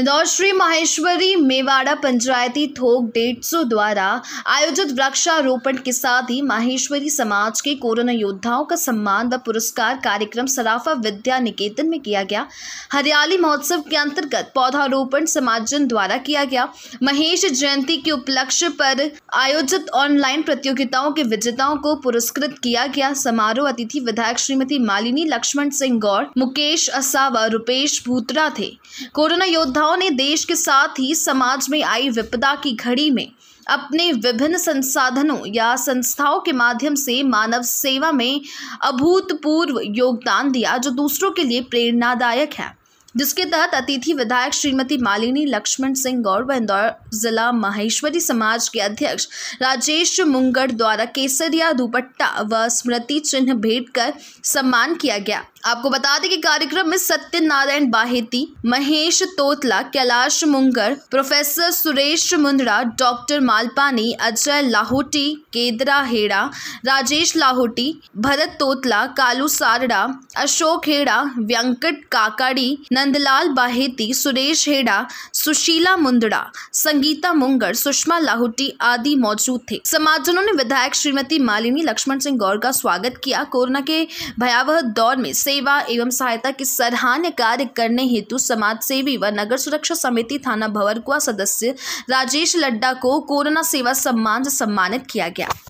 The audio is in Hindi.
इंदौर श्री माहेश्वरी मेवाड़ा पंचायती थोक डेट्सो द्वारा आयोजित वृक्षारोपण के साथ ही माहेश्वरी समाज के कोरोना योद्धाओं का सम्मान व पुरस्कार कार्यक्रम सराफा विद्या निकेतन में किया गया हरियाली महोत्सव के अंतर्गत पौधारोपण समाजन द्वारा किया गया महेश जयंती के उपलक्ष्य पर आयोजित ऑनलाइन प्रतियोगिताओं के विजेताओं को पुरस्कृत किया गया समारोह अतिथि विधायक श्रीमती मालिनी लक्ष्मण सिंह गौर मुकेश असावा रूपेश भूतरा थे कोरोना योद्धाओं नेताओं ने देश के साथ ही समाज में आई विपदा की घड़ी में अपने विभिन्न संसाधनों या संस्थाओं के माध्यम से मानव सेवा में अभूतपूर्व योगदान दिया जो दूसरों के लिए प्रेरणादायक है जिसके तहत अतिथि विधायक श्रीमती मालिनी लक्ष्मण सिंह गौर व इंदौर जिला माहेश्वरी समाज के अध्यक्ष राजेश मुंगड़ द्वारा केसरिया दुपट्टा व स्मृति चिन्ह भेंट कर सम्मान किया गया आपको बता दें कि कार्यक्रम में सत्यनारायण बाहेती महेश तोतला कैलाश मुंगर प्रोफेसर सुरेश मुंदड़ा डॉक्टर मालपानी अजय लाहोटी केदरा हेड़ा राजेश लाहोटी भरत तोतला कालू सारड़ा अशोक हेड़ा व्यंकट काकाड़ी नंदलाल बाहेती सुरेश हेड़ा सुशीला मुंदड़ा संगीता मुंगर सुषमा लाहुटी आदि मौजूद थे समाजजनों ने विधायक श्रीमती मालिनी लक्ष्मण सिंह गौर का स्वागत किया कोरोना के भयावह दौर में सेवा एवं सहायता के सराहनीय कार्य करने हेतु समाज सेवी व नगर सुरक्षा समिति थाना भवरकुआ सदस्य राजेश लड्डा को कोरोना सेवा सम्मान से सम्मानित किया गया